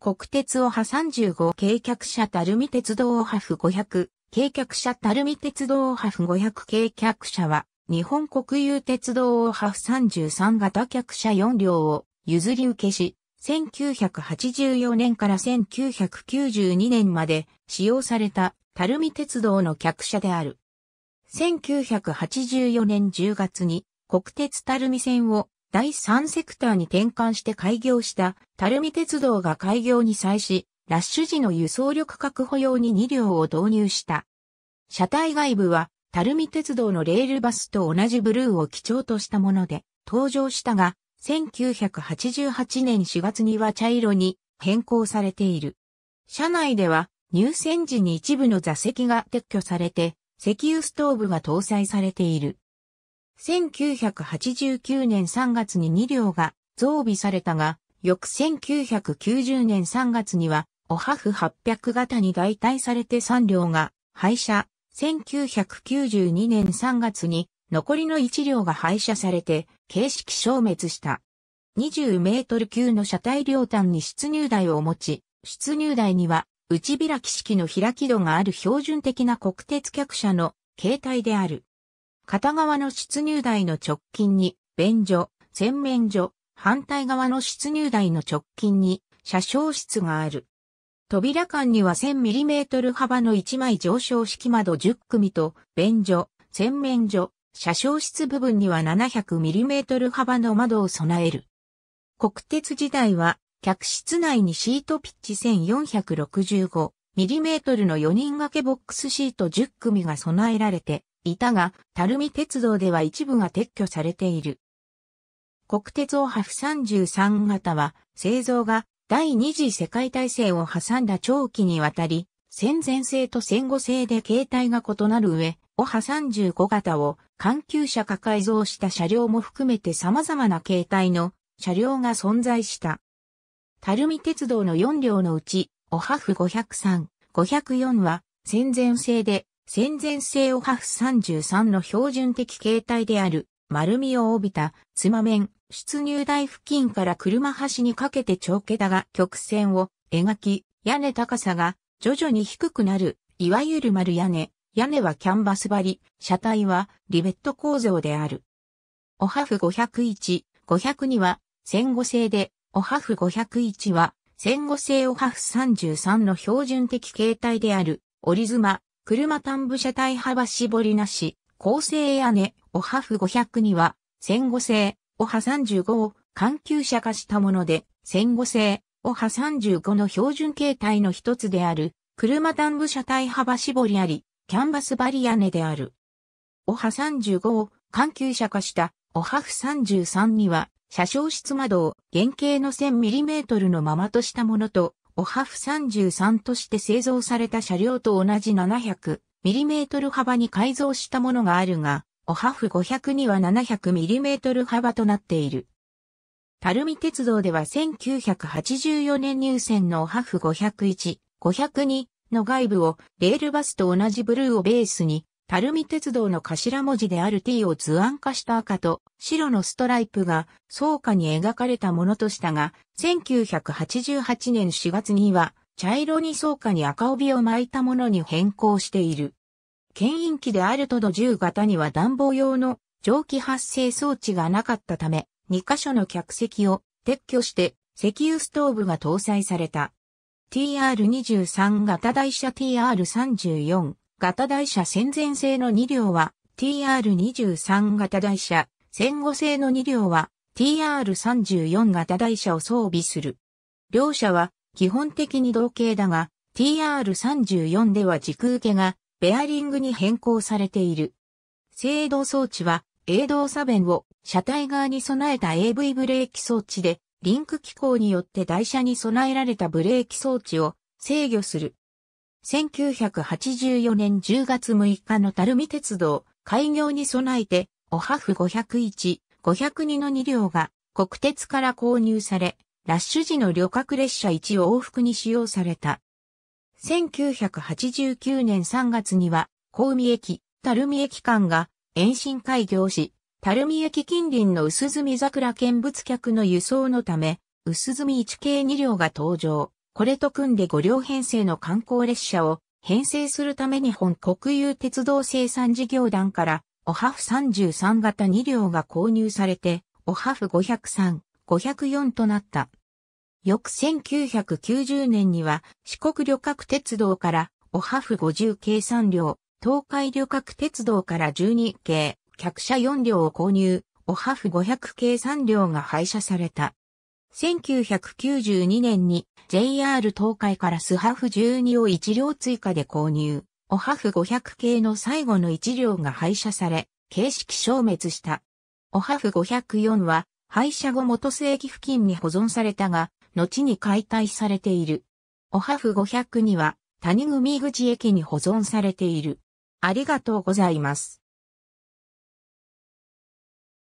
国鉄をは35計客車たるみ鉄道を派ふ500、計客車たるみ鉄道を派ふ500計客車は、日本国有鉄道を派ふ33型客車4両を譲り受けし、1984年から1992年まで使用されたるみ鉄道の客車である。1984年10月に国鉄るみ線を第3セクターに転換して開業した、垂水鉄道が開業に際し、ラッシュ時の輸送力確保用に2両を導入した。車体外部は、垂水鉄道のレールバスと同じブルーを基調としたもので、登場したが、1988年4月には茶色に変更されている。車内では、入線時に一部の座席が撤去されて、石油ストーブが搭載されている。1989年3月に2両が増備されたが、翌1990年3月には、オハフ800型に代替されて3両が廃車。1992年3月に残りの1両が廃車されて、形式消滅した。20メートル級の車体両端に出入台を持ち、出入台には内開き式の開き戸がある標準的な国鉄客車の形態である。片側の出入台の直近に、便所、洗面所、反対側の出入台の直近に、車掌室がある。扉間には 1000mm 幅の1枚上昇式窓10組と、便所、洗面所、車掌室部分には 700mm 幅の窓を備える。国鉄時代は、客室内にシートピッチ 1465mm の4人掛けボックスシート10組が備えられて、いたが、垂水鉄道では一部が撤去されている。国鉄オハフ33型は、製造が第二次世界大戦を挟んだ長期にわたり、戦前製と戦後製で形態が異なる上、オハ35型を環球車化改造した車両も含めて様々な形態の車両が存在した。垂水鉄道の4両のうち、オハフ503、504は戦前製で戦前性をハフ33の標準的形態である丸みを帯びたつま面出入台付近から車端にかけて長桁が曲線を描き、屋根高さが徐々に低くなる、いわゆる丸屋根。屋根はキャンバス張り、車体はリベット構造である。オハフ501、502は戦後製で、オハフ501は戦後製オハフ33の標準的形態である、折り妻、車単部車体幅絞りなし、構成屋根、オハフ500には、戦後製、オハ35を緩急車化したもので、戦後製、オハ35の標準形態の一つである、車単部車体幅絞りあり、キャンバス張り屋根である。オハ35を緩急車化したオハフ33には、車掌室窓を原型の 1000mm のままとしたものと、オハフ33として製造された車両と同じ 700mm 幅に改造したものがあるが、オハフ500には 700mm 幅となっている。垂水鉄道では1984年入線のオハフ501、502の外部をレールバスと同じブルーをベースに垂水鉄道の頭文字である T を図案化した赤と白のストライプが倉下に描かれたものとしたが、1988年4月には茶色に倉下に赤帯を巻いたものに変更している。牽引機であるとど10型には暖房用の蒸気発生装置がなかったため、2カ所の客席を撤去して石油ストーブが搭載された。TR23 型台車 TR34 型台車戦前製の2両は TR23 型台車、戦後製の2両は TR34 型台車を装備する。両車は基本的に同型だが、TR34 では軸受けがベアリングに変更されている。制動装置は、営動作弁を車体側に備えた AV ブレーキ装置で、リンク機構によって台車に備えられたブレーキ装置を制御する。1984年10月6日の垂水鉄道開業に備えて、おはふ501、502の2両が国鉄から購入され、ラッシュ時の旅客列車1往復に使用された。1989年3月には、神戸駅、垂水駅間が延伸開業し、垂水駅近隣の薄住桜見物客の輸送のため、薄住1系2両が登場。これと組んで5両編成の観光列車を編成するために本国有鉄道生産事業団から、オハフ33型2両が購入されて、オハフ503、504となった。翌1990年には四国旅客鉄道からオハフ50計3両、東海旅客鉄道から12系、客車4両を購入、オハフ500系3両が廃車された。1992年に JR 東海からスハフ12を1両追加で購入。オハフ500系の最後の1両が廃車され、形式消滅した。オハフ504は廃車後元瀬駅付近に保存されたが、後に解体されている。オハフ502は谷組口駅に保存されている。ありがとうございます。